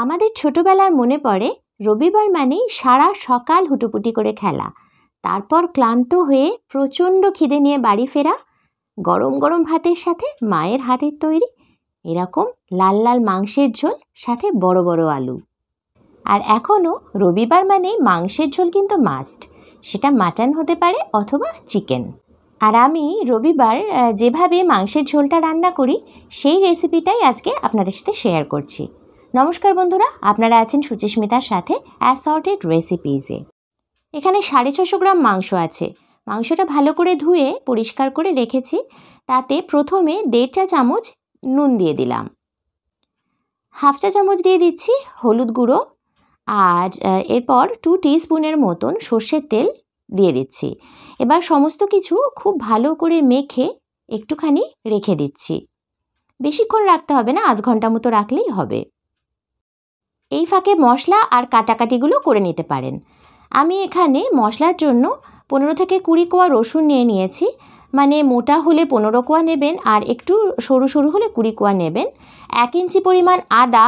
আমাদের ছোটবেলার মনে পড়ে রবিবার মানেই সারা সকাল হুটোপুটি করে খেলা তারপর ক্লান্ত হয়ে প্রচণ্ড খিদে নিয়ে বাড়ি ফেরা গরম গরম ভাতের সাথে মায়ের হাতের তৈরি এরকম লাল লাল মাংসের ঝোল সাথে বড় বড় আলু আর এখনও রবিবার মানেই মাংসের ঝোল কিন্তু মাস্ট সেটা মাটন হতে পারে অথবা চিকেন আর আমি রবিবার যেভাবে মাংসের ঝোলটা রান্না করি সেই রেসিপিটাই আজকে আপনাদের সাথে শেয়ার করছি নমস্কার বন্ধুরা আপনারা আছেন সুচিস্মিতার সাথে অ্যাসর্টেড রেসিপিজে এখানে সাড়ে ছশো গ্রাম মাংস আছে মাংসটা ভালো করে ধুয়ে পরিষ্কার করে রেখেছি তাতে প্রথমে দেড় চা চামচ নুন দিয়ে দিলাম হাফ চা চামচ দিয়ে দিচ্ছি হলুদ গুঁড়ো আর এরপর টু স্পুনের মতন সর্ষের তেল দিয়ে দিচ্ছি এবার সমস্ত কিছু খুব ভালো করে মেখে একটুখানি রেখে দিচ্ছি বেশিক্ষণ রাখতে হবে না আধ ঘন্টা মতো রাখলেই হবে এই ফাঁকে মশলা আর কাটাকাটিগুলো করে নিতে পারেন আমি এখানে মশলার জন্য পনেরো থেকে কুড়ি কোয়া রসুন নিয়ে নিয়েছি মানে মোটা হলে পনেরো কোয়া নেবেন আর একটু সরু সরু হলে কুড়ি কোয়া নেবেন এক ইঞ্চি পরিমাণ আদা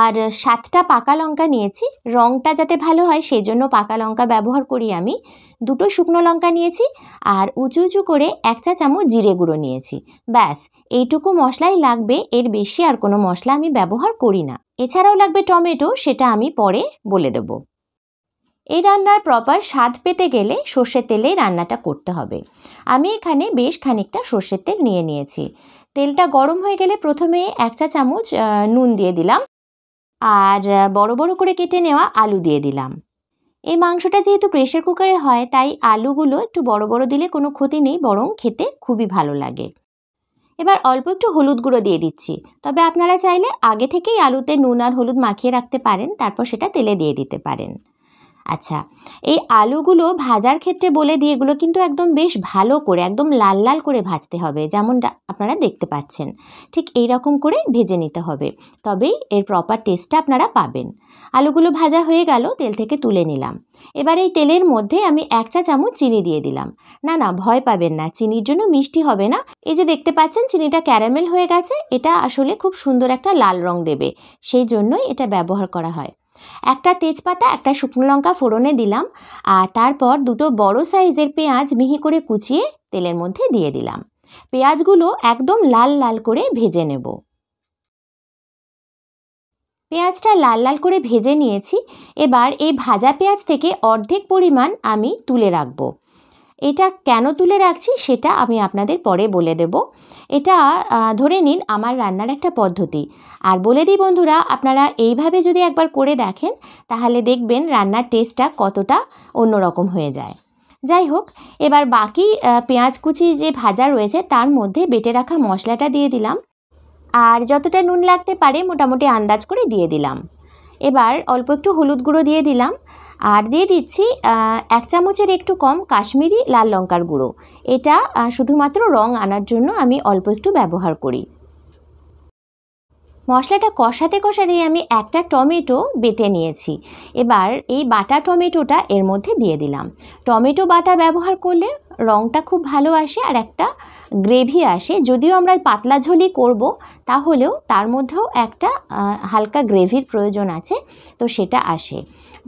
আর সাতটা পাকা লঙ্কা নিয়েছি রঙটা যাতে ভালো হয় সেই জন্য পাকা লঙ্কা ব্যবহার করি আমি দুটো শুকনো লঙ্কা নিয়েছি আর উঁচু উঁচু করে এক চা চামচ জিরে গুঁড়ো নিয়েছি ব্যাস এইটুকু মশলাই লাগবে এর বেশি আর কোনো মশলা আমি ব্যবহার করি না এছাড়াও লাগবে টমেটো সেটা আমি পরে বলে দেব এই রান্নার প্রপার স্বাদ পেতে গেলে সর্ষের তেলে রান্নাটা করতে হবে আমি এখানে বেশ খানিকটা সর্ষের তেল নিয়ে নিয়েছি তেলটা গরম হয়ে গেলে প্রথমে এক চা চামচ নুন দিয়ে দিলাম আর বড় বড় করে কেটে নেওয়া আলু দিয়ে দিলাম এই মাংসটা যেহেতু প্রেশার কুকারে হয় তাই আলুগুলো একটু বড় বড় দিলে কোনো ক্ষতি নেই বরং খেতে খুবই ভালো লাগে এবার অল্প একটু হলুদ গুঁড়ো দিয়ে দিচ্ছি তবে আপনারা চাইলে আগে থেকেই আলুতে নুন আর হলুদ মাখিয়ে রাখতে পারেন তারপর সেটা তেলে দিয়ে দিতে পারেন আচ্ছা এই আলুগুলো ভাজার ক্ষেত্রে বলে দিয়ে এগুলো কিন্তু একদম বেশ ভালো করে একদম লাল লাল করে ভাজতে হবে যেমন আপনারা দেখতে পাচ্ছেন ঠিক এই রকম করে ভেজে নিতে হবে তবেই এর প্রপার টেস্টটা আপনারা পাবেন আলুগুলো ভাজা হয়ে গেল তেল থেকে তুলে নিলাম এবার এই তেলের মধ্যে আমি এক চা চামচ চিনি দিয়ে দিলাম না না ভয় পাবেন না চিনির জন্য মিষ্টি হবে না এই যে দেখতে পাচ্ছেন চিনিটা ক্যারামেল হয়ে গেছে এটা আসলে খুব সুন্দর একটা লাল রং দেবে সেই জন্যই এটা ব্যবহার করা হয় একটা তেজপাতা একটা শুকনো লঙ্কা ফোড়নে দিলাম আর তারপর দুটো বড় সাইজের পেঁয়াজ মিহি করে কুচিয়ে তেলের মধ্যে দিয়ে দিলাম পেঁয়াজগুলো একদম লাল লাল করে ভেজে নেব পেঁয়াজটা লাল লাল করে ভেজে নিয়েছি এবার এই ভাজা পেঁয়াজ থেকে অর্ধেক পরিমাণ আমি তুলে রাখবো এটা কেন তুলে রাখছি সেটা আমি আপনাদের পরে বলে দেব এটা ধরে নিন আমার রান্নার একটা পদ্ধতি আর বলে দিই বন্ধুরা আপনারা এইভাবে যদি একবার করে দেখেন তাহলে দেখবেন রান্নার টেস্টটা কতটা অন্যরকম হয়ে যায় যাই হোক এবার বাকি পেঁয়াজ কুচি যে ভাজা রয়েছে তার মধ্যে বেটে রাখা মশলাটা দিয়ে দিলাম আর যতটা নুন লাগতে পারে মোটামুটি আন্দাজ করে দিয়ে দিলাম এবার অল্প একটু হলুদ গুঁড়ো দিয়ে দিলাম আর দিয়ে দিচ্ছি এক চামচের একটু কম কাশ্মীরি লাল লঙ্কার গুঁড়ো এটা শুধুমাত্র রং আনার জন্য আমি অল্প একটু ব্যবহার করি মশলাটা কষাতে কষাতে আমি একটা টমেটো বেটে নিয়েছি এবার এই বাটা টমেটোটা এর মধ্যে দিয়ে দিলাম টমেটো বাটা ব্যবহার করলে রঙটা খুব ভালো আসে আর একটা গ্রেভি আসে যদিও আমরা পাতলা ঝোলই করব তাহলেও তার মধ্যেও একটা হালকা গ্রেভির প্রয়োজন আছে তো সেটা আসে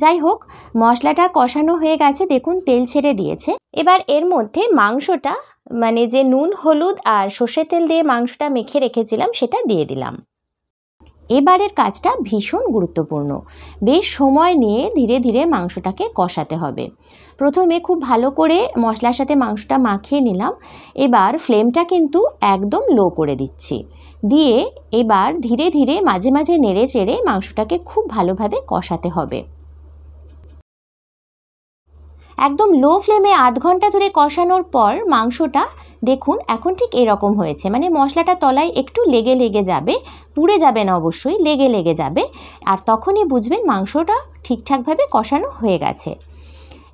যাই হোক মশলাটা কষানো হয়ে গেছে দেখুন তেল ছেড়ে দিয়েছে এবার এর মধ্যে মাংসটা মানে যে নুন হলুদ আর সর্ষে তেল দিয়ে মাংসটা মেখে রেখেছিলাম সেটা দিয়ে দিলাম এবারের কাজটা ভীষণ গুরুত্বপূর্ণ বেশ সময় নিয়ে ধীরে ধীরে মাংসটাকে কষাতে হবে প্রথমে খুব ভালো করে মশলার সাথে মাংসটা মাখিয়ে নিলাম এবার ফ্লেমটা কিন্তু একদম লো করে দিচ্ছি দিয়ে এবার ধীরে ধীরে মাঝে মাঝে নেড়ে চেড়ে মাংসটাকে খুব ভালোভাবে কষাতে হবে একদম লো ফ্লেমে আধ ঘন্টা ধরে কষানোর পর মাংসটা দেখুন এখন ঠিক এরকম হয়েছে মানে মশলাটা তলায় একটু লেগে লেগে যাবে পুড়ে যাবে না অবশ্যই লেগে লেগে যাবে আর তখনই বুঝবেন মাংসটা ঠিকঠাকভাবে কষানো হয়ে গেছে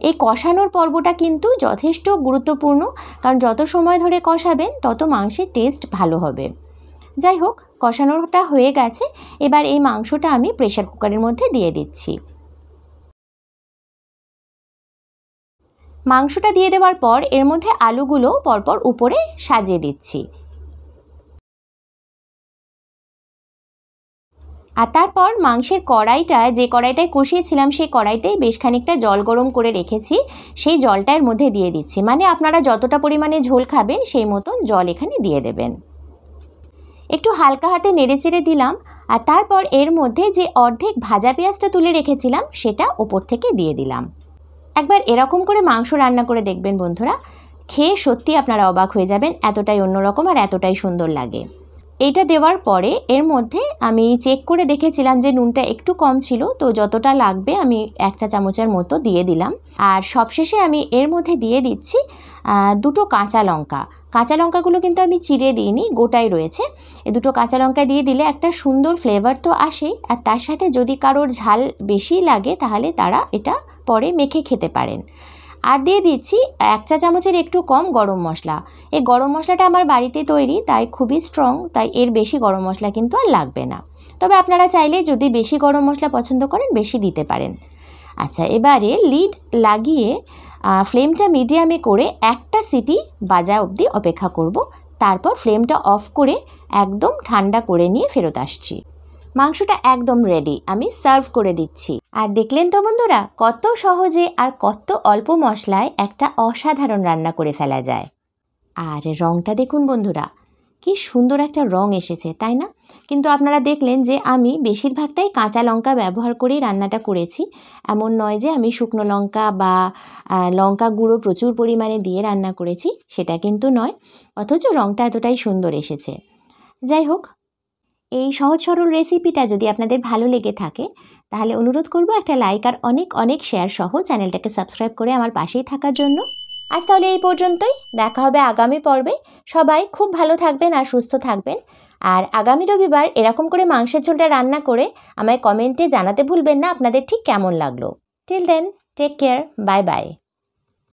এই কষানোর পর্বটা কিন্তু যথেষ্ট গুরুত্বপূর্ণ কারণ যত সময় ধরে কষাবেন তত মাংসের টেস্ট ভালো হবে যাই হোক কষানোটা হয়ে গেছে এবার এই মাংসটা আমি প্রেশার কুকারের মধ্যে দিয়ে দিচ্ছি মাংসটা দিয়ে দেওয়ার পর এর মধ্যে আলুগুলো পরপর উপরে সাজিয়ে দিচ্ছি আর তারপর মাংসের কড়াইটা যে কড়াইটায় কষিয়েছিলাম সেই কড়াইটাই বেশ খানিকটা জল গরম করে রেখেছি সেই জলটা এর মধ্যে দিয়ে দিচ্ছি মানে আপনারা যতটা পরিমাণে ঝোল খাবেন সেই মতন জল এখানে দিয়ে দেবেন একটু হালকা হাতে চেড়ে দিলাম আর তারপর এর মধ্যে যে অর্ধেক ভাজা পেঁয়াজটা তুলে রেখেছিলাম সেটা ওপর থেকে দিয়ে দিলাম একবার এরকম করে মাংস রান্না করে দেখবেন বন্ধুরা খেয়ে সত্যি আপনারা অবাক হয়ে যাবেন এতটাই অন্যরকম আর এতটাই সুন্দর লাগে এটা দেওয়ার পরে এর মধ্যে আমি চেক করে দেখেছিলাম যে নুনটা একটু কম ছিল তো যতটা লাগবে আমি এক চা চামচের মতো দিয়ে দিলাম আর সবশেষে আমি এর মধ্যে দিয়ে দিচ্ছি দুটো কাঁচা লঙ্কা কাঁচা লঙ্কাগুলো কিন্তু আমি চিড়ে দিইনি গোটাই রয়েছে এ দুটো কাঁচা লঙ্কা দিয়ে দিলে একটা সুন্দর ফ্লেভার তো আসেই আর তার সাথে যদি কারোর ঝাল বেশি লাগে তাহলে তারা এটা পরে মেখে খেতে পারেন আর দিয়ে দিচ্ছি এক চা চামচের একটু কম গরম মশলা এই গরম মশলাটা আমার বাড়িতে তৈরি তাই খুবই স্ট্রং তাই এর বেশি গরম মশলা কিন্তু আর লাগবে না তবে আপনারা চাইলে যদি বেশি গরম মশলা পছন্দ করেন বেশি দিতে পারেন আচ্ছা এবারে লিড লাগিয়ে ফ্লেমটা মিডিয়ামে করে একটা সিটি বাজা অবধি অপেক্ষা করব তারপর ফ্লেমটা অফ করে একদম ঠান্ডা করে নিয়ে ফেরত আসছি মাংসটা একদম রেডি আমি সার্ভ করে দিচ্ছি আর দেখলেন তো বন্ধুরা কত সহজে আর কত অল্প মশলায় একটা অসাধারণ রান্না করে ফেলা যায় আর রঙটা দেখুন বন্ধুরা কি সুন্দর একটা রং এসেছে তাই না কিন্তু আপনারা দেখলেন যে আমি বেশিরভাগটাই কাঁচা লঙ্কা ব্যবহার করেই রান্নাটা করেছি এমন নয় যে আমি শুকনো লঙ্কা বা লঙ্কা গুঁড়ো প্রচুর পরিমাণে দিয়ে রান্না করেছি সেটা কিন্তু নয় অথচ রঙটা এতটাই সুন্দর এসেছে যাই হোক এই সহজ সরল রেসিপিটা যদি আপনাদের ভালো লেগে থাকে তাহলে অনুরোধ করব একটা লাইক আর অনেক অনেক শেয়ার সহ চ্যানেলটাকে সাবস্ক্রাইব করে আমার পাশেই থাকার জন্য আজ তাহলে এই পর্যন্তই দেখা হবে আগামী পর্বে সবাই খুব ভালো থাকবেন আর সুস্থ থাকবেন আর আগামী রবিবার এরকম করে মাংসের ঝোলটা রান্না করে আমায় কমেন্টে জানাতে ভুলবেন না আপনাদের ঠিক কেমন লাগলো till then take care bye by